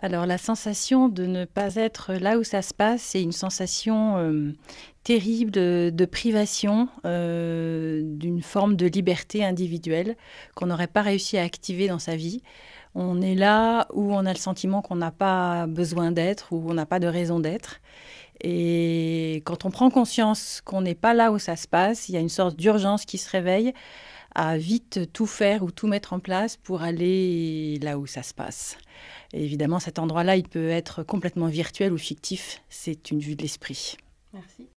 Alors la sensation de ne pas être là où ça se passe, c'est une sensation euh, terrible de, privation euh, d'une forme de liberté individuelle qu'on n'aurait pas réussi à activer dans sa vie. On est là où on a le sentiment qu'on n'a pas besoin d'être, ou on n'a pas de raison d'être. Et quand on prend conscience qu'on n'est pas là où ça se passe, il y a une sorte d'urgence qui se réveille à vite tout faire ou tout mettre en place pour aller là où ça se passe. évidemment, cet endroit-là, il peut être complètement virtuel ou fictif. C'est une vue de l'esprit. Merci.